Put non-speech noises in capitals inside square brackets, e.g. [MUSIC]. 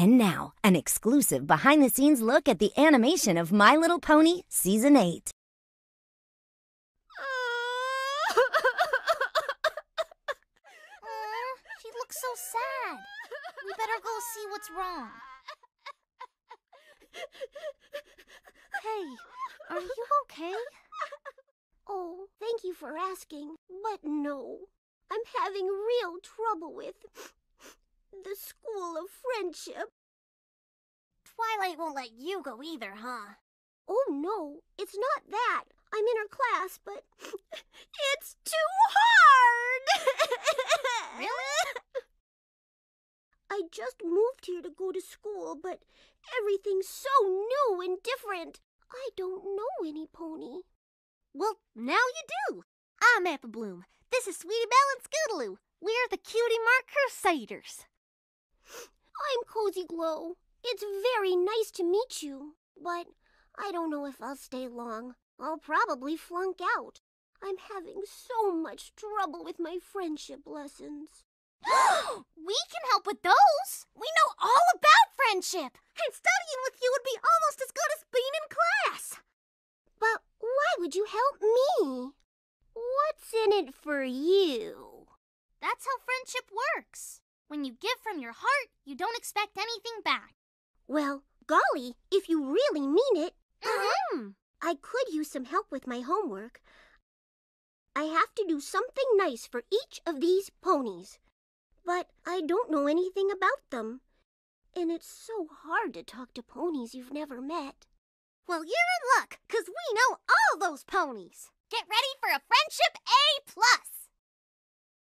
And now, an exclusive behind the scenes look at the animation of My Little Pony Season 8. Aww, [LAUGHS] she looks so sad. We better go see what's wrong. Hey, are you okay? Oh, thank you for asking, but no. I'm having real trouble with the School of Friendship. Twilight won't let you go either, huh? Oh, no, it's not that. I'm in her class, but [LAUGHS] it's too hard! [LAUGHS] really? I just moved here to go to school, but everything's so new and different. I don't know any pony. Well, now you do. I'm Apple Bloom. This is Sweetie Belle and Scootaloo. We're the Cutie Mark Crusaders. I'm Cozy Glow. It's very nice to meet you, but I don't know if I'll stay long. I'll probably flunk out. I'm having so much trouble with my friendship lessons. [GASPS] we can help with those! We know all about friendship! And studying with you would be almost as good as being in class! But why would you help me? What's in it for you? That's how friendship works. When you give from your heart, you don't expect anything back. Well, golly, if you really mean it. Mm-hmm. I could use some help with my homework. I have to do something nice for each of these ponies. But I don't know anything about them. And it's so hard to talk to ponies you've never met. Well, you're in luck, 'cause we know all those ponies. Get ready for a friendship A plus.